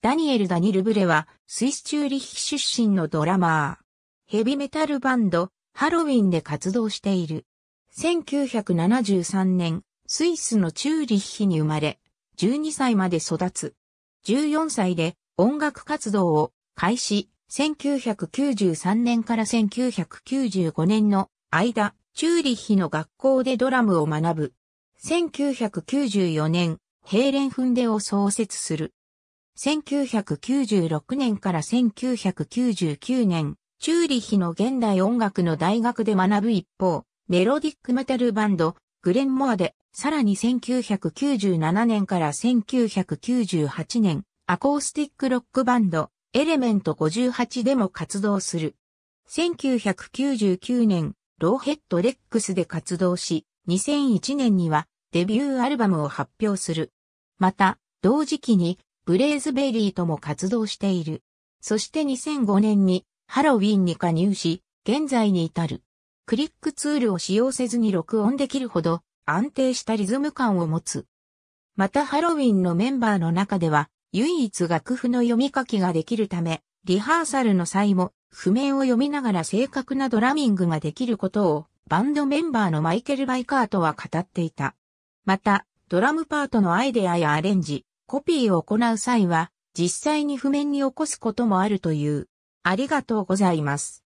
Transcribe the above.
ダニエル・ダニル・ブレは、スイス・チューリッヒ出身のドラマー。ヘビメタルバンド、ハロウィンで活動している。1973年、スイスのチューリッヒに生まれ、12歳まで育つ。14歳で音楽活動を開始、1993年から1995年の間、チューリッヒの学校でドラムを学ぶ。1994年、ヘーレンフンデを創設する。1996年から1999年、チューリヒの現代音楽の大学で学ぶ一方、メロディックメタルバンド、グレンモアで、さらに1997年から1998年、アコースティックロックバンド、エレメント58でも活動する。1999年、ローヘッドレックスで活動し、2001年にはデビューアルバムを発表する。また、同時期にブレイズベリーとも活動している。そして2005年にハロウィンに加入し、現在に至る。クリックツールを使用せずに録音できるほど安定したリズム感を持つ。またハロウィンのメンバーの中では唯一楽譜の読み書きができるため、リハーサルの際も譜面を読みながら正確なドラミングができることをバンドメンバーのマイケル・バイカートは語っていた。また、ドラムパートのアイデアやアレンジ、コピーを行う際は、実際に譜面に起こすこともあるという。ありがとうございます。